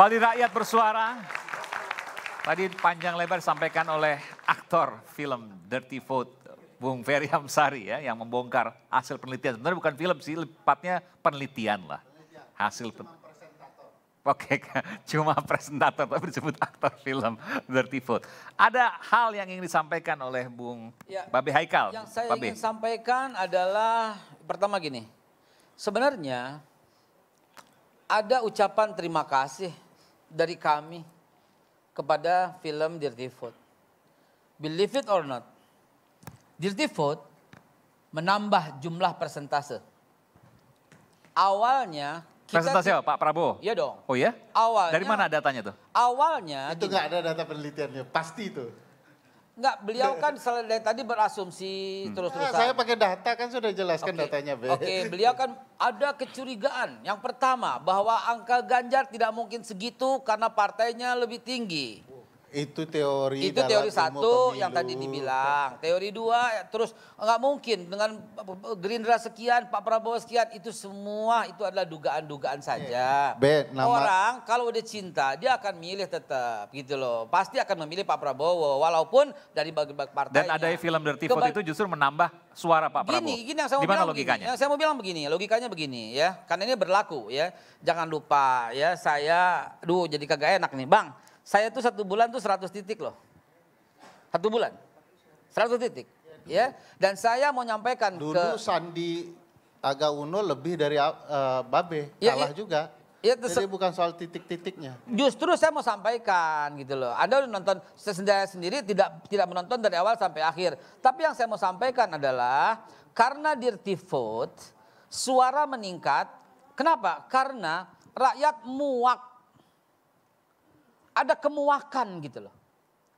Kembali rakyat bersuara. Tadi panjang lebar disampaikan oleh aktor film Dirty Vote, Bung Ferry Hamsari ya, yang membongkar hasil penelitian. Sebenarnya bukan film sih, lepatnya penelitian lah. Hasil pen... Oke, cuma presentator tapi disebut aktor film Dirty Food. Ada hal yang ingin disampaikan oleh Bung ya, Babe Haikal. Yang saya Babe. ingin sampaikan adalah pertama gini. Sebenarnya ada ucapan terima kasih dari kami kepada film Dirty Food. Believe it or not, Dirty Food menambah jumlah persentase. Awalnya kita Presentasi apa, Pak Prabowo? Iya dong. Oh iya? Awalnya. Dari mana datanya tuh? Awalnya. Itu nggak ada data penelitiannya, pasti itu. Enggak, beliau kan dari tadi berasumsi hmm. terus-terusan. Eh, saya pakai data kan sudah jelaskan okay. datanya, Oke, okay, beliau kan ada kecurigaan. Yang pertama, bahwa angka Ganjar tidak mungkin segitu karena partainya lebih tinggi. Itu teori. Itu teori satu yang tadi dibilang. Teori dua terus nggak mungkin dengan Gerindra sekian, Pak Prabowo sekian itu semua itu adalah dugaan-dugaan saja. Eh, ben, nama... Orang kalau udah cinta dia akan milih tetap gitu loh. Pasti akan memilih Pak Prabowo walaupun dari bagi-bagi partai. Dan ada film Dirty Vote itu justru menambah suara Pak gini, Prabowo. Gini, yang saya mau bilang logikanya? Begini, yang saya mau bilang begini, logikanya begini ya. Karena ini berlaku ya. Jangan lupa ya saya duh jadi kagak enak nih, Bang. Saya tuh satu bulan tuh 100 titik loh. Satu bulan. 100 titik. Ya, dan saya mau nyampaikan dulu ke Sandi Aga Uno lebih dari uh, Babe ya, kalah ya, juga. Ya, Jadi bukan soal titik-titiknya. Justru saya mau sampaikan gitu loh. Anda udah nonton saya sendiri tidak tidak menonton dari awal sampai akhir. Tapi yang saya mau sampaikan adalah karena dirty vote suara meningkat. Kenapa? Karena rakyat muak ada kemuakan gitu loh.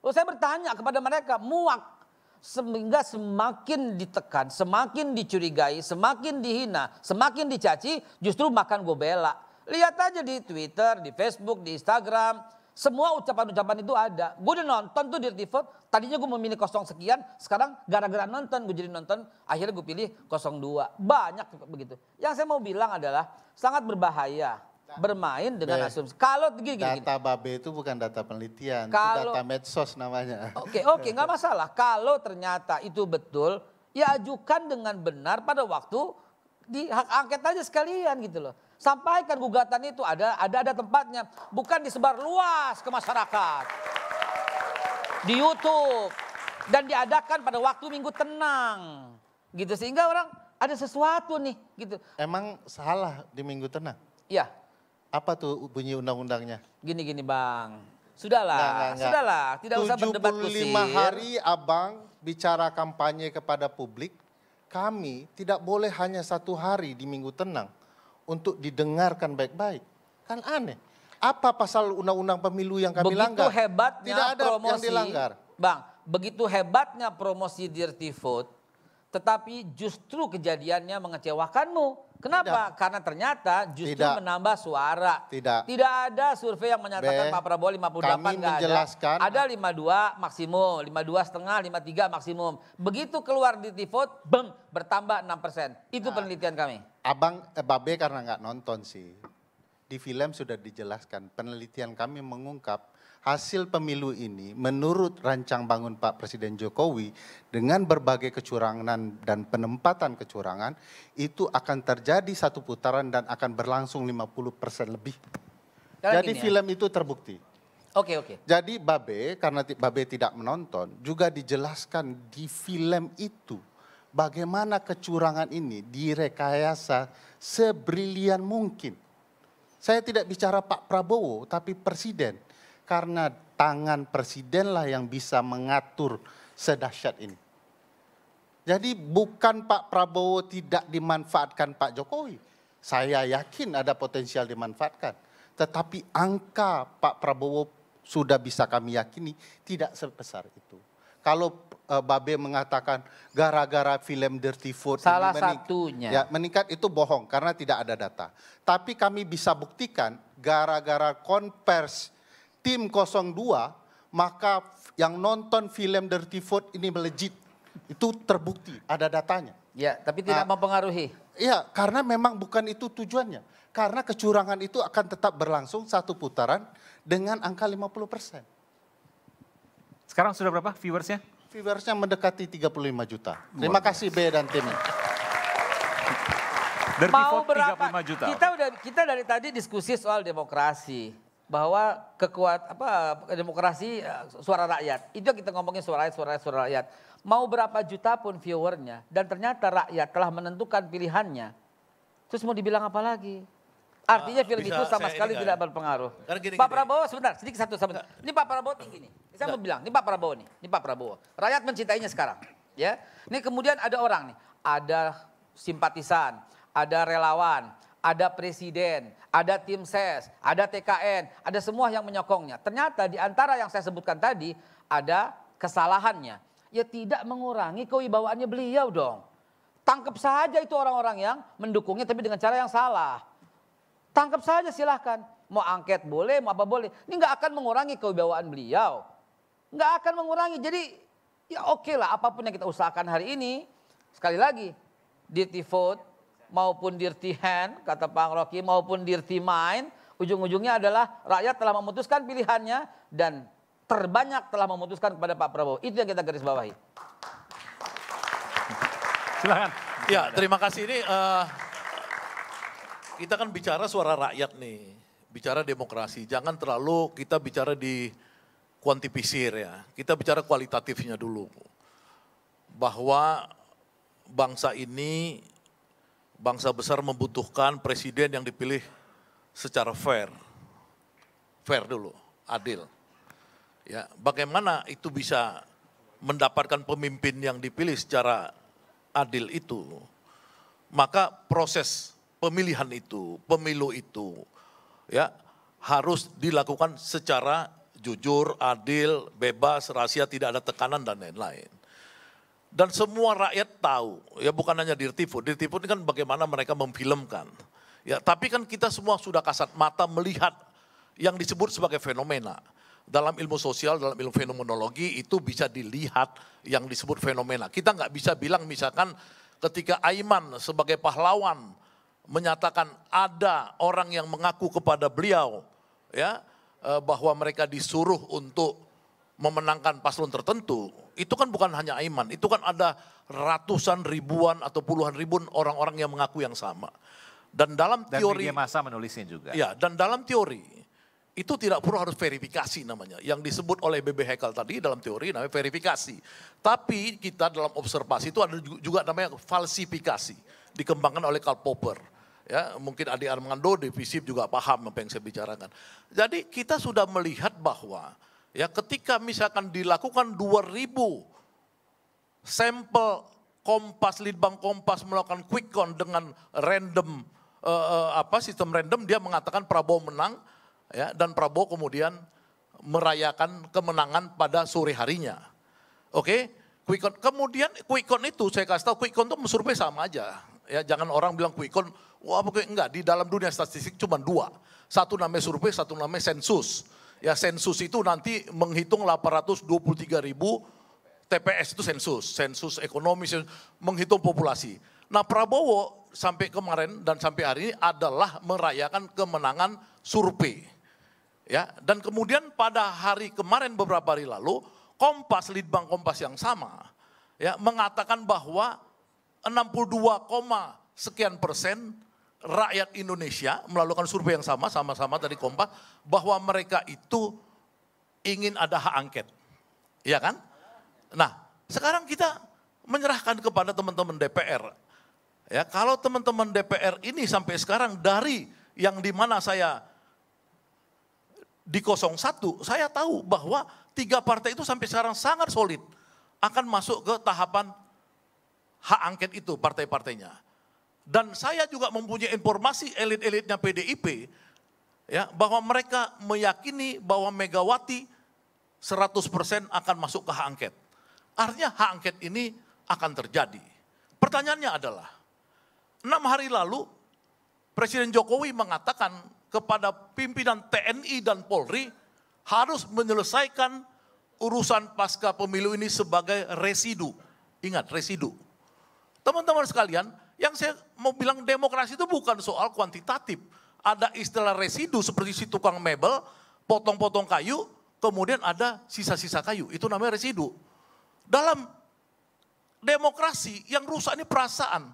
Oh, saya bertanya kepada mereka, muak sehingga semakin ditekan, semakin dicurigai, semakin dihina, semakin dicaci, justru makan gue bela. Lihat aja di Twitter, di Facebook, di Instagram, semua ucapan-ucapan itu ada. Gue udah nonton tuh di tadinya gue memilih kosong sekian, sekarang gara-gara nonton gue jadi nonton, akhirnya gue pilih dua, Banyak begitu. Yang saya mau bilang adalah sangat berbahaya bermain dengan Be, asumsi. Kalau gini, gini, data Babe itu bukan data penelitian, kalau, itu data medsos namanya. Oke, okay, oke, okay, nggak masalah. Kalau ternyata itu betul, ya ajukan dengan benar pada waktu di hak angket aja sekalian gitu loh. Sampaikan gugatan itu ada ada ada tempatnya, bukan disebar luas ke masyarakat. Di YouTube dan diadakan pada waktu Minggu tenang. Gitu sehingga orang ada sesuatu nih gitu. Emang salah di Minggu tenang? Ya. Apa tuh bunyi undang-undangnya? Gini-gini Bang, sudahlah, enggak, enggak, enggak. sudahlah, tidak usah berdebat kusir. 75 hari Abang bicara kampanye kepada publik, kami tidak boleh hanya satu hari di minggu tenang untuk didengarkan baik-baik. Kan aneh. Apa pasal undang-undang pemilu yang kami begitu langgar? Begitu hebatnya tidak ada promosi, yang dilanggar. Bang, begitu hebatnya promosi Dirty food, tetapi justru kejadiannya mengecewakanmu Kenapa? Tidak. Karena ternyata justru tidak. menambah suara. Tidak. Tidak ada survei yang menyatakan Be, Pak Prabowo 58 enggak ada. Ada 52 maksimum, 52 setengah, 53 maksimum. Begitu keluar di Tivot, beng bertambah 6 persen. Itu nah, penelitian kami. Abang eh, Babe karena nggak nonton sih di film sudah dijelaskan, penelitian kami mengungkap hasil pemilu ini menurut rancang bangun Pak Presiden Jokowi dengan berbagai kecurangan dan penempatan kecurangan itu akan terjadi satu putaran dan akan berlangsung 50% lebih. Jadi ya. film ya. itu terbukti. Oke, okay, oke. Okay. Jadi Babe karena Babe tidak menonton juga dijelaskan di film itu bagaimana kecurangan ini direkayasa sebrilian mungkin. Saya tidak bicara Pak Prabowo, tapi Presiden. Karena tangan Presidenlah yang bisa mengatur sedahsyat ini. Jadi bukan Pak Prabowo tidak dimanfaatkan Pak Jokowi. Saya yakin ada potensial dimanfaatkan. Tetapi angka Pak Prabowo sudah bisa kami yakini tidak sebesar itu. Kalau uh, Babe mengatakan gara-gara film Dirty Food salah ini satunya ya meningkat itu bohong karena tidak ada data. Tapi kami bisa buktikan gara-gara konvers tim 02 maka yang nonton film Dirty Food ini melejit. Itu terbukti ada datanya. Ya, tapi tidak nah, mempengaruhi. Iya, karena memang bukan itu tujuannya. Karena kecurangan itu akan tetap berlangsung satu putaran dengan angka 50 persen. Sekarang sudah berapa viewersnya? viewersnya mendekati 35 juta. Terima kasih B dan Tim. Mau berapa? juta. Kita udah kita dari tadi diskusi soal demokrasi bahwa kekuat apa demokrasi eh, suara rakyat itu yang kita ngomongin suara rakyat, suara rakyat, suara rakyat mau berapa juta pun viewernya dan ternyata rakyat telah menentukan pilihannya terus mau dibilang apa lagi artinya uh, film itu sama sekali tidak kan. berpengaruh Pak Prabowo sebentar sedikit satu sama ini Pak Prabowo tinggi nih saya mau bilang, ini Pak Prabowo nih, ini Pak Prabowo. Rakyat mencintainya sekarang, ya. Ini kemudian ada orang nih, ada simpatisan, ada relawan, ada presiden, ada tim ses, ada TKN, ada semua yang menyokongnya. Ternyata di antara yang saya sebutkan tadi ada kesalahannya. Ya tidak mengurangi kewibawaannya beliau dong. Tangkap saja itu orang-orang yang mendukungnya tapi dengan cara yang salah. Tangkap saja silahkan. Mau angket boleh, mau apa boleh. Ini nggak akan mengurangi kewibawaan beliau nggak akan mengurangi. Jadi ya oke okay lah apapun yang kita usahakan hari ini. Sekali lagi, dirty food maupun dirty hand, kata Pak Rocky, maupun dirty mind, ujung-ujungnya adalah rakyat telah memutuskan pilihannya dan terbanyak telah memutuskan kepada Pak Prabowo. Itu yang kita garis bawahi. Silakan. Ya, terima kasih ini uh, kita kan bicara suara rakyat nih, bicara demokrasi. Jangan terlalu kita bicara di kuantifisir ya. Kita bicara kualitatifnya dulu. Bahwa bangsa ini, bangsa besar membutuhkan presiden yang dipilih secara fair. Fair dulu, adil. Ya, bagaimana itu bisa mendapatkan pemimpin yang dipilih secara adil itu? Maka proses pemilihan itu, pemilu itu ya harus dilakukan secara jujur, adil, bebas, rahasia, tidak ada tekanan dan lain-lain. Dan semua rakyat tahu, ya bukan hanya Dirtipu, Dirtipu ini kan bagaimana mereka memfilmkan. Ya, tapi kan kita semua sudah kasat mata melihat yang disebut sebagai fenomena. Dalam ilmu sosial, dalam ilmu fenomenologi itu bisa dilihat yang disebut fenomena. Kita nggak bisa bilang misalkan ketika Aiman sebagai pahlawan menyatakan ada orang yang mengaku kepada beliau, ya Eh, bahwa mereka disuruh untuk memenangkan paslon tertentu, itu kan bukan hanya Aiman, itu kan ada ratusan ribuan atau puluhan ribuan orang-orang yang mengaku yang sama. Dan dalam teori dan masa menulisnya juga. Ya, dan dalam teori itu tidak perlu harus verifikasi namanya. Yang disebut oleh BB Hekel tadi dalam teori namanya verifikasi. Tapi kita dalam observasi itu ada juga namanya falsifikasi dikembangkan oleh Karl Popper. Ya, mungkin Adi Armando FISIP juga paham apa yang saya bicarakan. Jadi kita sudah melihat bahwa ya ketika misalkan dilakukan 2000 sampel Kompas, Litbang Kompas melakukan quick count dengan random eh, eh, apa sistem random dia mengatakan Prabowo menang ya dan Prabowo kemudian merayakan kemenangan pada sore harinya. Oke, okay? quick count. Kemudian quick count itu saya kasih tahu quick count itu survei sama aja. Ya, jangan orang bilang quick count, wah pokoknya enggak. Di dalam dunia statistik cuma dua. Satu namanya survei, satu namanya sensus. Ya sensus itu nanti menghitung 823 ribu TPS itu sensus. Sensus ekonomi, sensus, menghitung populasi. Nah Prabowo sampai kemarin dan sampai hari ini adalah merayakan kemenangan survei. Ya, dan kemudian pada hari kemarin beberapa hari lalu Kompas Litbang Kompas yang sama ya mengatakan bahwa 62, sekian persen rakyat Indonesia melakukan survei yang sama, sama-sama tadi kompak, bahwa mereka itu ingin ada hak angket. Iya kan? Nah, sekarang kita menyerahkan kepada teman-teman DPR. Ya, kalau teman-teman DPR ini sampai sekarang dari yang dimana saya di 01, saya tahu bahwa tiga partai itu sampai sekarang sangat solid akan masuk ke tahapan hak angket itu partai-partainya. Dan saya juga mempunyai informasi elit-elitnya PDIP ya bahwa mereka meyakini bahwa Megawati 100% akan masuk ke hak angket. Artinya hak angket ini akan terjadi. Pertanyaannya adalah, enam hari lalu Presiden Jokowi mengatakan kepada pimpinan TNI dan Polri harus menyelesaikan urusan pasca pemilu ini sebagai residu. Ingat, residu. Teman-teman sekalian, yang saya mau bilang demokrasi itu bukan soal kuantitatif. Ada istilah residu seperti si tukang mebel, potong-potong kayu, kemudian ada sisa-sisa kayu. Itu namanya residu. Dalam demokrasi yang rusak ini perasaan.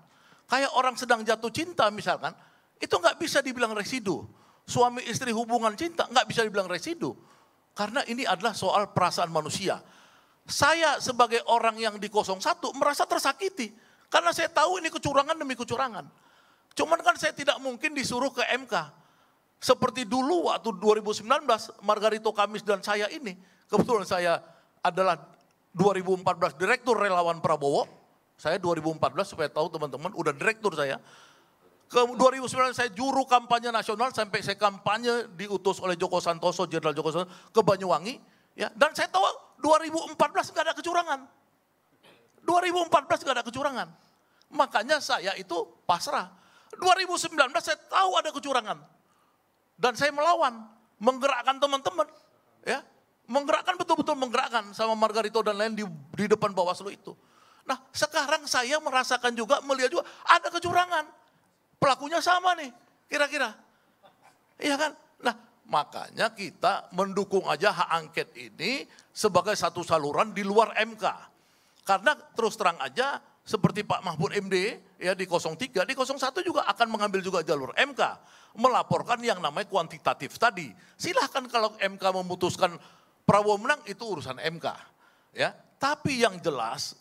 Kayak orang sedang jatuh cinta misalkan, itu nggak bisa dibilang residu. Suami istri hubungan cinta nggak bisa dibilang residu. Karena ini adalah soal perasaan manusia. Saya sebagai orang yang di 01 merasa tersakiti karena saya tahu ini kecurangan demi kecurangan. Cuman kan saya tidak mungkin disuruh ke MK. Seperti dulu waktu 2019 Margarito Kamis dan saya ini, kebetulan saya adalah 2014 direktur relawan Prabowo. Saya 2014 supaya tahu teman-teman udah direktur saya. Ke 2009 saya juru kampanye nasional sampai saya kampanye diutus oleh Joko Santoso, Jenderal Joko Santoso ke Banyuwangi. Ya, dan saya tahu 2014 nggak ada kecurangan. 2014 gak ada kecurangan. Makanya saya itu pasrah. 2019 saya tahu ada kecurangan. Dan saya melawan, menggerakkan teman-teman. ya Menggerakkan betul-betul menggerakkan sama Margarito dan lain di, di depan Bawaslu itu. Nah sekarang saya merasakan juga, melihat juga ada kecurangan. Pelakunya sama nih, kira-kira. Iya kan? Nah makanya kita mendukung aja hak angket ini sebagai satu saluran di luar MK karena terus terang aja seperti Pak Mahfud MD ya di 03, di 01 juga akan mengambil juga jalur MK melaporkan yang namanya kuantitatif tadi. Silahkan kalau MK memutuskan Prabowo menang itu urusan MK. Ya, tapi yang jelas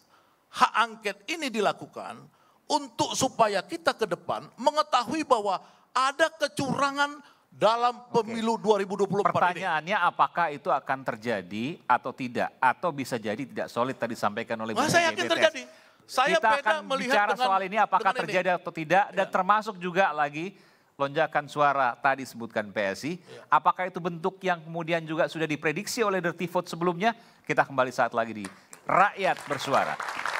hak angket ini dilakukan untuk supaya kita ke depan mengetahui bahwa ada kecurangan dalam pemilu okay. 2024 Pertanyaannya ini. apakah itu akan terjadi atau tidak? Atau bisa jadi tidak solid tadi disampaikan oleh ah, Bu Saya yakin terjadi. Saya Kita akan bicara dengan, soal ini apakah terjadi atau tidak. Dan ya. termasuk juga lagi lonjakan suara tadi sebutkan PSI. Ya. Apakah itu bentuk yang kemudian juga sudah diprediksi oleh Dirty Vote sebelumnya? Kita kembali saat lagi di Rakyat Bersuara.